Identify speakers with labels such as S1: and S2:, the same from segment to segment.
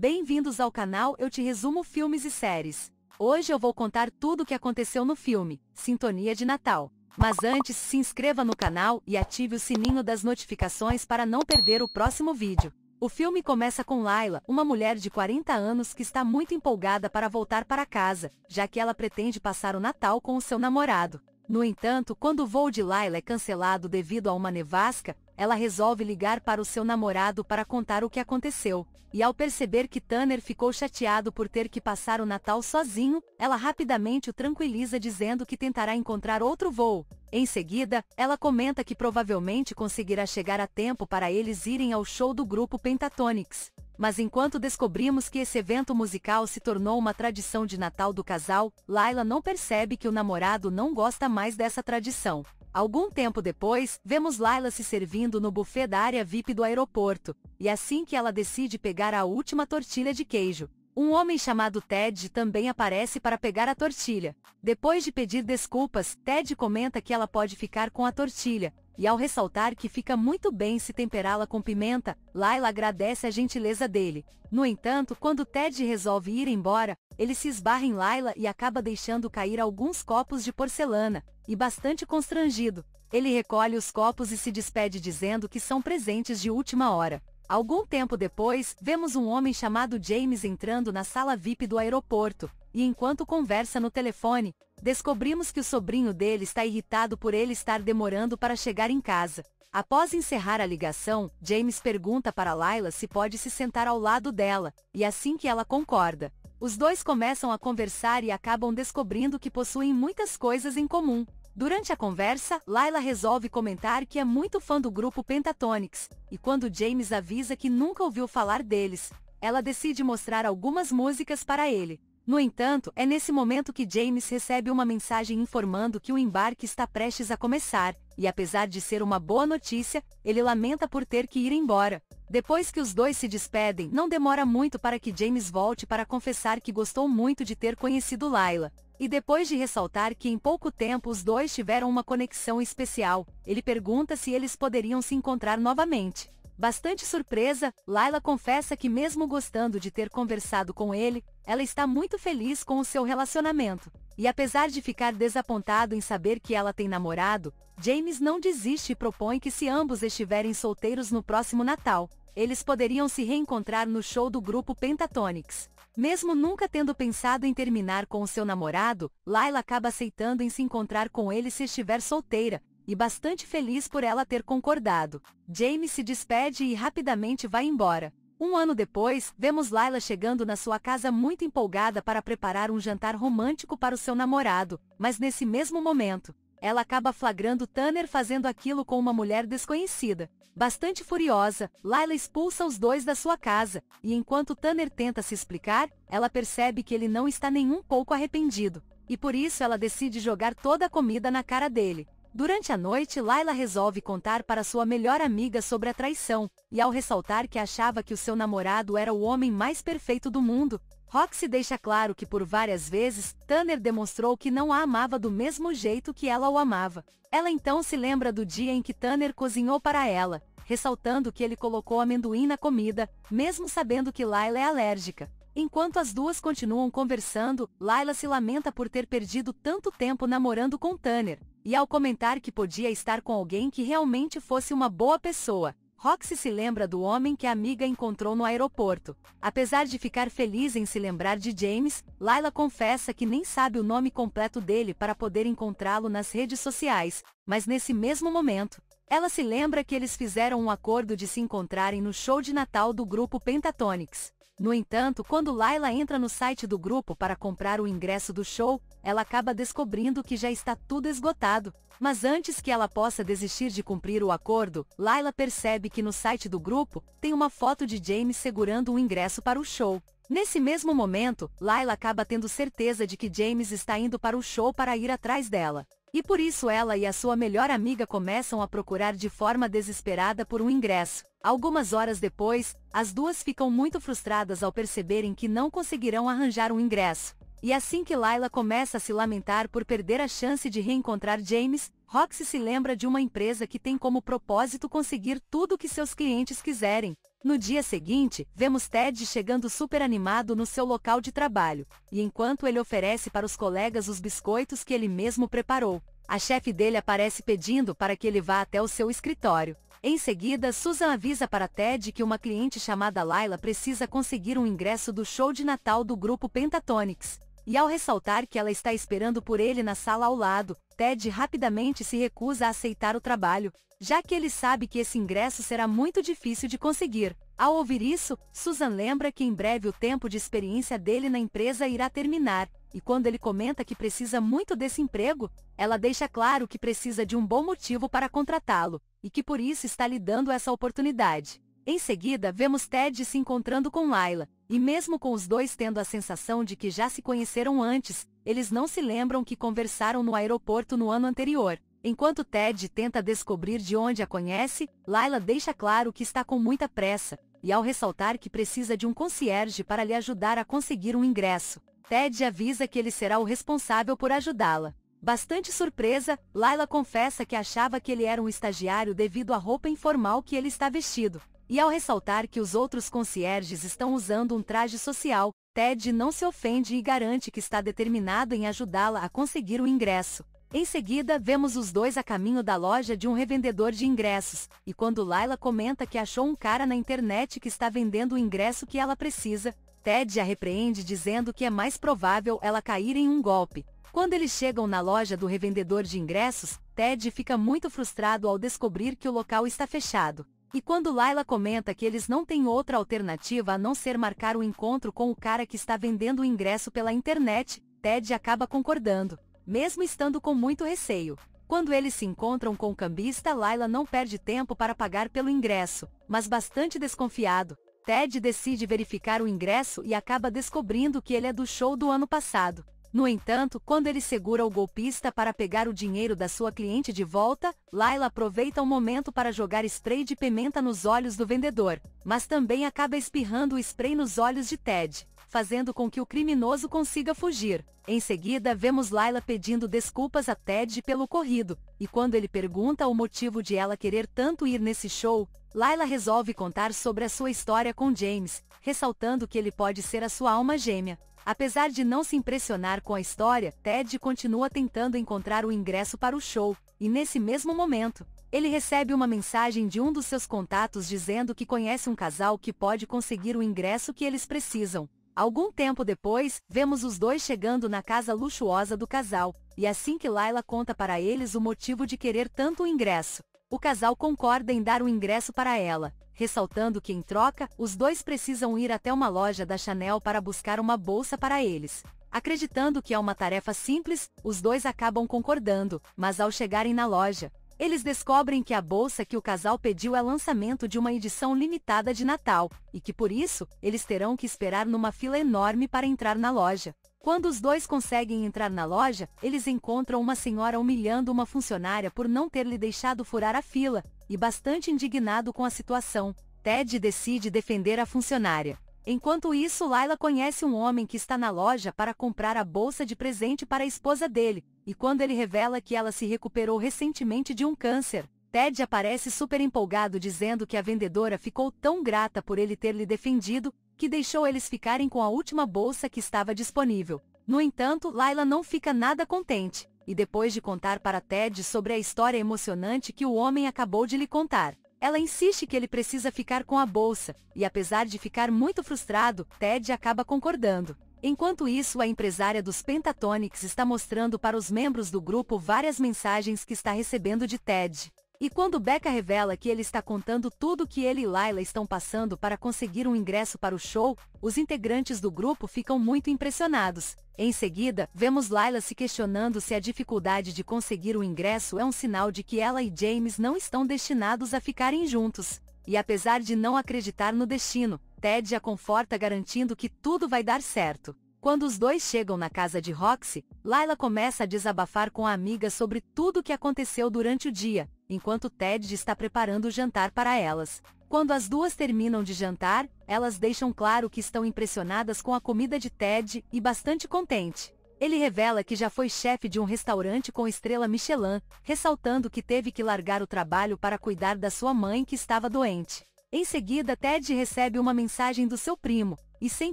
S1: Bem-vindos ao canal Eu Te Resumo Filmes e Séries. Hoje eu vou contar tudo o que aconteceu no filme, Sintonia de Natal. Mas antes, se inscreva no canal e ative o sininho das notificações para não perder o próximo vídeo. O filme começa com Laila, uma mulher de 40 anos que está muito empolgada para voltar para casa, já que ela pretende passar o Natal com o seu namorado. No entanto, quando o voo de Laila é cancelado devido a uma nevasca, ela resolve ligar para o seu namorado para contar o que aconteceu, e ao perceber que Tanner ficou chateado por ter que passar o Natal sozinho, ela rapidamente o tranquiliza dizendo que tentará encontrar outro voo. Em seguida, ela comenta que provavelmente conseguirá chegar a tempo para eles irem ao show do grupo Pentatonix. Mas enquanto descobrimos que esse evento musical se tornou uma tradição de Natal do casal, Laila não percebe que o namorado não gosta mais dessa tradição. Algum tempo depois, vemos Laila se servindo no buffet da área VIP do aeroporto, e assim que ela decide pegar a última tortilha de queijo, um homem chamado Ted também aparece para pegar a tortilha. Depois de pedir desculpas, Ted comenta que ela pode ficar com a tortilha, e ao ressaltar que fica muito bem se temperá-la com pimenta, Laila agradece a gentileza dele. No entanto, quando Ted resolve ir embora, ele se esbarra em Laila e acaba deixando cair alguns copos de porcelana, e bastante constrangido. Ele recolhe os copos e se despede dizendo que são presentes de última hora. Algum tempo depois, vemos um homem chamado James entrando na sala VIP do aeroporto, e enquanto conversa no telefone, descobrimos que o sobrinho dele está irritado por ele estar demorando para chegar em casa. Após encerrar a ligação, James pergunta para Layla se pode se sentar ao lado dela, e assim que ela concorda, os dois começam a conversar e acabam descobrindo que possuem muitas coisas em comum. Durante a conversa, Layla resolve comentar que é muito fã do grupo Pentatonix, e quando James avisa que nunca ouviu falar deles, ela decide mostrar algumas músicas para ele. No entanto, é nesse momento que James recebe uma mensagem informando que o embarque está prestes a começar, e apesar de ser uma boa notícia, ele lamenta por ter que ir embora. Depois que os dois se despedem, não demora muito para que James volte para confessar que gostou muito de ter conhecido Layla. E depois de ressaltar que em pouco tempo os dois tiveram uma conexão especial, ele pergunta se eles poderiam se encontrar novamente. Bastante surpresa, Laila confessa que mesmo gostando de ter conversado com ele, ela está muito feliz com o seu relacionamento. E apesar de ficar desapontado em saber que ela tem namorado, James não desiste e propõe que se ambos estiverem solteiros no próximo Natal, eles poderiam se reencontrar no show do grupo Pentatonix. Mesmo nunca tendo pensado em terminar com o seu namorado, Laila acaba aceitando em se encontrar com ele se estiver solteira, e bastante feliz por ela ter concordado. Jamie se despede e rapidamente vai embora. Um ano depois, vemos Lila chegando na sua casa muito empolgada para preparar um jantar romântico para o seu namorado, mas nesse mesmo momento, ela acaba flagrando Tanner fazendo aquilo com uma mulher desconhecida. Bastante furiosa, Lila expulsa os dois da sua casa, e enquanto Tanner tenta se explicar, ela percebe que ele não está nenhum pouco arrependido, e por isso ela decide jogar toda a comida na cara dele. Durante a noite, Laila resolve contar para sua melhor amiga sobre a traição, e ao ressaltar que achava que o seu namorado era o homem mais perfeito do mundo, Roxy deixa claro que por várias vezes, Tanner demonstrou que não a amava do mesmo jeito que ela o amava. Ela então se lembra do dia em que Tanner cozinhou para ela, ressaltando que ele colocou amendoim na comida, mesmo sabendo que Laila é alérgica. Enquanto as duas continuam conversando, Laila se lamenta por ter perdido tanto tempo namorando com Tanner, e ao comentar que podia estar com alguém que realmente fosse uma boa pessoa, Roxy se lembra do homem que a amiga encontrou no aeroporto. Apesar de ficar feliz em se lembrar de James, Lila confessa que nem sabe o nome completo dele para poder encontrá-lo nas redes sociais, mas nesse mesmo momento, ela se lembra que eles fizeram um acordo de se encontrarem no show de Natal do grupo Pentatonix. No entanto, quando Lila entra no site do grupo para comprar o ingresso do show, ela acaba descobrindo que já está tudo esgotado. Mas antes que ela possa desistir de cumprir o acordo, Lila percebe que no site do grupo, tem uma foto de James segurando um ingresso para o show. Nesse mesmo momento, Lila acaba tendo certeza de que James está indo para o show para ir atrás dela. E por isso ela e a sua melhor amiga começam a procurar de forma desesperada por um ingresso. Algumas horas depois, as duas ficam muito frustradas ao perceberem que não conseguirão arranjar um ingresso. E assim que Lila começa a se lamentar por perder a chance de reencontrar James, Roxy se lembra de uma empresa que tem como propósito conseguir tudo o que seus clientes quiserem. No dia seguinte, vemos Ted chegando super animado no seu local de trabalho, e enquanto ele oferece para os colegas os biscoitos que ele mesmo preparou, a chefe dele aparece pedindo para que ele vá até o seu escritório. Em seguida, Susan avisa para Ted que uma cliente chamada Lila precisa conseguir um ingresso do show de Natal do grupo Pentatonix. E ao ressaltar que ela está esperando por ele na sala ao lado, Ted rapidamente se recusa a aceitar o trabalho, já que ele sabe que esse ingresso será muito difícil de conseguir. Ao ouvir isso, Susan lembra que em breve o tempo de experiência dele na empresa irá terminar, e quando ele comenta que precisa muito desse emprego, ela deixa claro que precisa de um bom motivo para contratá-lo, e que por isso está lhe dando essa oportunidade. Em seguida vemos Ted se encontrando com Layla, e mesmo com os dois tendo a sensação de que já se conheceram antes, eles não se lembram que conversaram no aeroporto no ano anterior. Enquanto Ted tenta descobrir de onde a conhece, Layla deixa claro que está com muita pressa, e ao ressaltar que precisa de um concierge para lhe ajudar a conseguir um ingresso, Ted avisa que ele será o responsável por ajudá-la. Bastante surpresa, Layla confessa que achava que ele era um estagiário devido à roupa informal que ele está vestido, e ao ressaltar que os outros concierges estão usando um traje social, Ted não se ofende e garante que está determinado em ajudá-la a conseguir o ingresso. Em seguida, vemos os dois a caminho da loja de um revendedor de ingressos, e quando Laila comenta que achou um cara na internet que está vendendo o ingresso que ela precisa, Ted a repreende dizendo que é mais provável ela cair em um golpe. Quando eles chegam na loja do revendedor de ingressos, Ted fica muito frustrado ao descobrir que o local está fechado. E quando Laila comenta que eles não têm outra alternativa a não ser marcar o um encontro com o cara que está vendendo o ingresso pela internet, Ted acaba concordando, mesmo estando com muito receio. Quando eles se encontram com o cambista, Laila não perde tempo para pagar pelo ingresso, mas bastante desconfiado, Ted decide verificar o ingresso e acaba descobrindo que ele é do show do ano passado. No entanto, quando ele segura o golpista para pegar o dinheiro da sua cliente de volta, Laila aproveita o momento para jogar spray de pimenta nos olhos do vendedor, mas também acaba espirrando o spray nos olhos de Ted, fazendo com que o criminoso consiga fugir. Em seguida, vemos Laila pedindo desculpas a Ted pelo ocorrido, e quando ele pergunta o motivo de ela querer tanto ir nesse show, Laila resolve contar sobre a sua história com James, ressaltando que ele pode ser a sua alma gêmea. Apesar de não se impressionar com a história, Ted continua tentando encontrar o ingresso para o show, e nesse mesmo momento, ele recebe uma mensagem de um dos seus contatos dizendo que conhece um casal que pode conseguir o ingresso que eles precisam. Algum tempo depois, vemos os dois chegando na casa luxuosa do casal, e assim que Laila conta para eles o motivo de querer tanto o ingresso, o casal concorda em dar o um ingresso para ela, ressaltando que em troca, os dois precisam ir até uma loja da Chanel para buscar uma bolsa para eles. Acreditando que é uma tarefa simples, os dois acabam concordando, mas ao chegarem na loja, eles descobrem que a bolsa que o casal pediu é lançamento de uma edição limitada de Natal, e que por isso, eles terão que esperar numa fila enorme para entrar na loja. Quando os dois conseguem entrar na loja, eles encontram uma senhora humilhando uma funcionária por não ter lhe deixado furar a fila, e bastante indignado com a situação, Ted decide defender a funcionária. Enquanto isso Laila conhece um homem que está na loja para comprar a bolsa de presente para a esposa dele, e quando ele revela que ela se recuperou recentemente de um câncer, Ted aparece super empolgado dizendo que a vendedora ficou tão grata por ele ter lhe defendido, que deixou eles ficarem com a última bolsa que estava disponível. No entanto, Laila não fica nada contente, e depois de contar para Ted sobre a história emocionante que o homem acabou de lhe contar, ela insiste que ele precisa ficar com a bolsa, e apesar de ficar muito frustrado, Ted acaba concordando. Enquanto isso, a empresária dos Pentatonics está mostrando para os membros do grupo várias mensagens que está recebendo de Ted. E quando Becca revela que ele está contando tudo que ele e Layla estão passando para conseguir um ingresso para o show, os integrantes do grupo ficam muito impressionados. Em seguida, vemos Layla se questionando se a dificuldade de conseguir o ingresso é um sinal de que ela e James não estão destinados a ficarem juntos. E apesar de não acreditar no destino, Ted a conforta garantindo que tudo vai dar certo. Quando os dois chegam na casa de Roxy, Layla começa a desabafar com a amiga sobre tudo o que aconteceu durante o dia, enquanto Ted está preparando o jantar para elas. Quando as duas terminam de jantar, elas deixam claro que estão impressionadas com a comida de Ted e bastante contente. Ele revela que já foi chefe de um restaurante com estrela Michelin, ressaltando que teve que largar o trabalho para cuidar da sua mãe que estava doente. Em seguida, Ted recebe uma mensagem do seu primo, e sem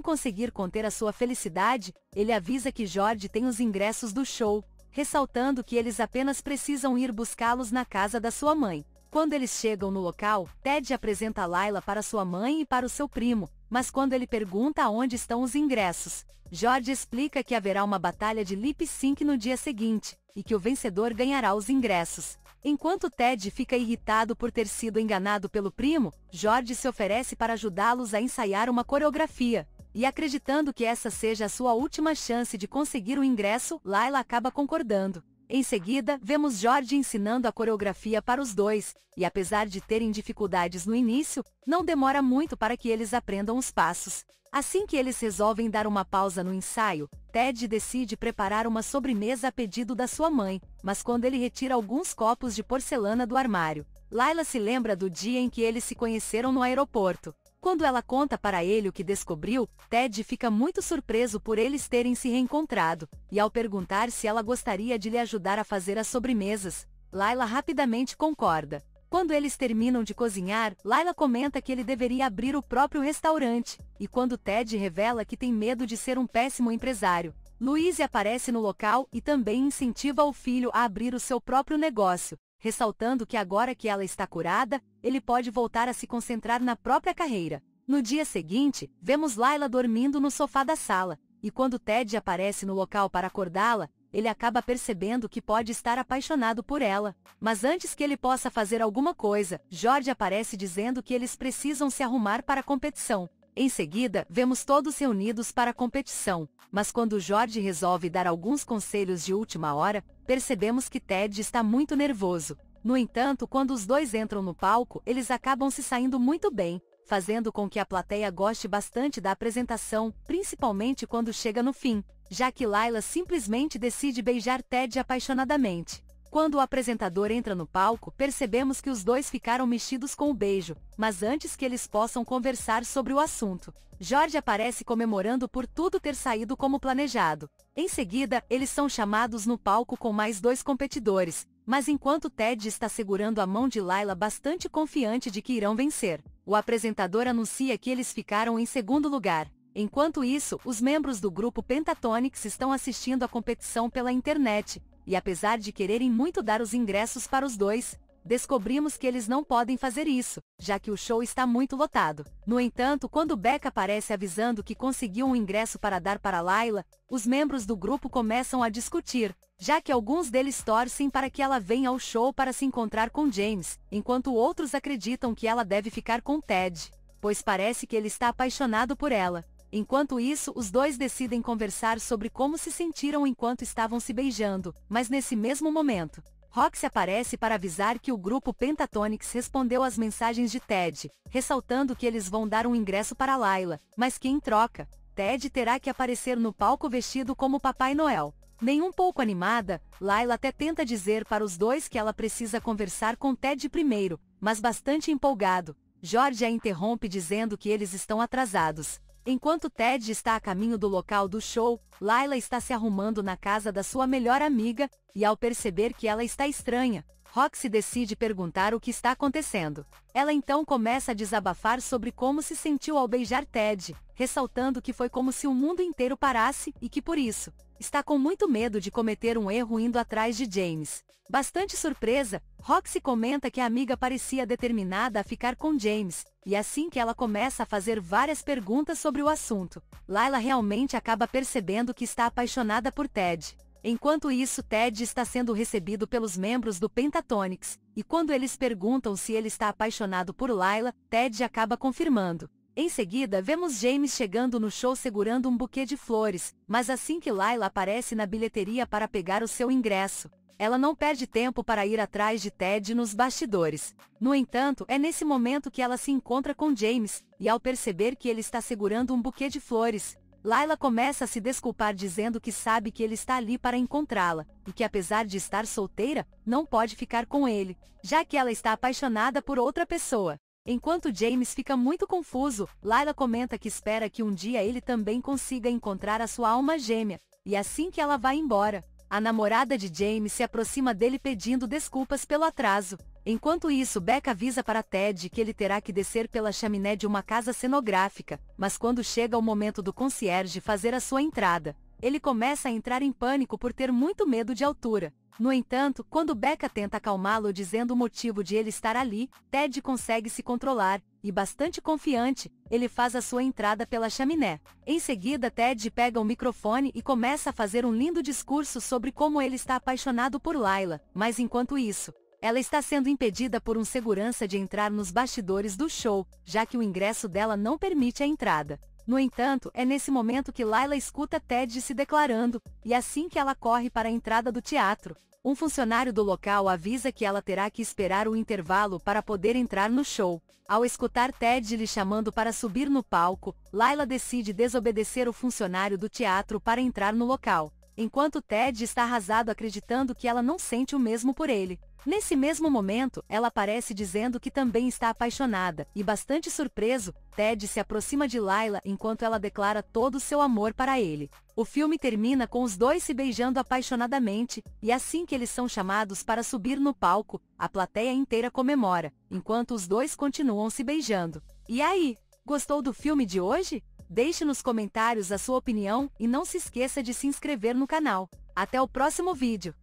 S1: conseguir conter a sua felicidade, ele avisa que Jorge tem os ingressos do show, ressaltando que eles apenas precisam ir buscá-los na casa da sua mãe. Quando eles chegam no local, Ted apresenta Layla para sua mãe e para o seu primo, mas quando ele pergunta onde estão os ingressos, George explica que haverá uma batalha de lip sync no dia seguinte, e que o vencedor ganhará os ingressos. Enquanto Ted fica irritado por ter sido enganado pelo primo, George se oferece para ajudá-los a ensaiar uma coreografia, e acreditando que essa seja a sua última chance de conseguir o ingresso, Laila acaba concordando. Em seguida, vemos Jorge ensinando a coreografia para os dois, e apesar de terem dificuldades no início, não demora muito para que eles aprendam os passos. Assim que eles resolvem dar uma pausa no ensaio, Ted decide preparar uma sobremesa a pedido da sua mãe, mas quando ele retira alguns copos de porcelana do armário, Laila se lembra do dia em que eles se conheceram no aeroporto. Quando ela conta para ele o que descobriu, Ted fica muito surpreso por eles terem se reencontrado, e ao perguntar se ela gostaria de lhe ajudar a fazer as sobremesas, Laila rapidamente concorda. Quando eles terminam de cozinhar, Laila comenta que ele deveria abrir o próprio restaurante, e quando Ted revela que tem medo de ser um péssimo empresário, Luiz aparece no local e também incentiva o filho a abrir o seu próprio negócio, ressaltando que agora que ela está curada, ele pode voltar a se concentrar na própria carreira. No dia seguinte, vemos Laila dormindo no sofá da sala, e quando Ted aparece no local para acordá-la, ele acaba percebendo que pode estar apaixonado por ela. Mas antes que ele possa fazer alguma coisa, Jorge aparece dizendo que eles precisam se arrumar para a competição, em seguida, vemos todos reunidos para a competição, mas quando Jorge resolve dar alguns conselhos de última hora, percebemos que Ted está muito nervoso. No entanto, quando os dois entram no palco, eles acabam se saindo muito bem, fazendo com que a plateia goste bastante da apresentação, principalmente quando chega no fim, já que Lila simplesmente decide beijar Ted apaixonadamente. Quando o apresentador entra no palco, percebemos que os dois ficaram mexidos com o beijo, mas antes que eles possam conversar sobre o assunto, Jorge aparece comemorando por tudo ter saído como planejado. Em seguida, eles são chamados no palco com mais dois competidores, mas enquanto Ted está segurando a mão de Layla bastante confiante de que irão vencer, o apresentador anuncia que eles ficaram em segundo lugar. Enquanto isso, os membros do grupo Pentatonix estão assistindo a competição pela internet, e apesar de quererem muito dar os ingressos para os dois, descobrimos que eles não podem fazer isso, já que o show está muito lotado. No entanto, quando Becca aparece avisando que conseguiu um ingresso para dar para Layla, os membros do grupo começam a discutir, já que alguns deles torcem para que ela venha ao show para se encontrar com James, enquanto outros acreditam que ela deve ficar com Ted, pois parece que ele está apaixonado por ela. Enquanto isso, os dois decidem conversar sobre como se sentiram enquanto estavam se beijando, mas nesse mesmo momento, Roxy aparece para avisar que o grupo Pentatonix respondeu às mensagens de Ted, ressaltando que eles vão dar um ingresso para Layla, mas que em troca, Ted terá que aparecer no palco vestido como Papai Noel. Nem um pouco animada, Layla até tenta dizer para os dois que ela precisa conversar com Ted primeiro, mas bastante empolgado, Jorge a interrompe dizendo que eles estão atrasados, Enquanto Ted está a caminho do local do show, Lila está se arrumando na casa da sua melhor amiga, e ao perceber que ela está estranha, Roxy decide perguntar o que está acontecendo. Ela então começa a desabafar sobre como se sentiu ao beijar Ted, ressaltando que foi como se o mundo inteiro parasse e que por isso, está com muito medo de cometer um erro indo atrás de James. Bastante surpresa, Roxy comenta que a amiga parecia determinada a ficar com James, e assim que ela começa a fazer várias perguntas sobre o assunto, Lila realmente acaba percebendo que está apaixonada por Ted. Enquanto isso Ted está sendo recebido pelos membros do Pentatonix, e quando eles perguntam se ele está apaixonado por Layla, Ted acaba confirmando. Em seguida vemos James chegando no show segurando um buquê de flores, mas assim que Layla aparece na bilheteria para pegar o seu ingresso, ela não perde tempo para ir atrás de Ted nos bastidores. No entanto, é nesse momento que ela se encontra com James, e ao perceber que ele está segurando um buquê de flores, Laila começa a se desculpar dizendo que sabe que ele está ali para encontrá-la, e que apesar de estar solteira, não pode ficar com ele, já que ela está apaixonada por outra pessoa. Enquanto James fica muito confuso, Laila comenta que espera que um dia ele também consiga encontrar a sua alma gêmea, e assim que ela vai embora, a namorada de James se aproxima dele pedindo desculpas pelo atraso, Enquanto isso Beck avisa para Ted que ele terá que descer pela chaminé de uma casa cenográfica, mas quando chega o momento do concierge fazer a sua entrada, ele começa a entrar em pânico por ter muito medo de altura. No entanto, quando Becca tenta acalmá-lo dizendo o motivo de ele estar ali, Ted consegue se controlar, e bastante confiante, ele faz a sua entrada pela chaminé. Em seguida Ted pega o microfone e começa a fazer um lindo discurso sobre como ele está apaixonado por Layla, mas enquanto isso, ela está sendo impedida por um segurança de entrar nos bastidores do show, já que o ingresso dela não permite a entrada. No entanto, é nesse momento que Laila escuta Ted se declarando, e assim que ela corre para a entrada do teatro, um funcionário do local avisa que ela terá que esperar o intervalo para poder entrar no show. Ao escutar Ted lhe chamando para subir no palco, Laila decide desobedecer o funcionário do teatro para entrar no local enquanto Ted está arrasado acreditando que ela não sente o mesmo por ele. Nesse mesmo momento, ela aparece dizendo que também está apaixonada, e bastante surpreso, Ted se aproxima de Layla enquanto ela declara todo o seu amor para ele. O filme termina com os dois se beijando apaixonadamente, e assim que eles são chamados para subir no palco, a plateia inteira comemora, enquanto os dois continuam se beijando. E aí, gostou do filme de hoje? Deixe nos comentários a sua opinião e não se esqueça de se inscrever no canal. Até o próximo vídeo!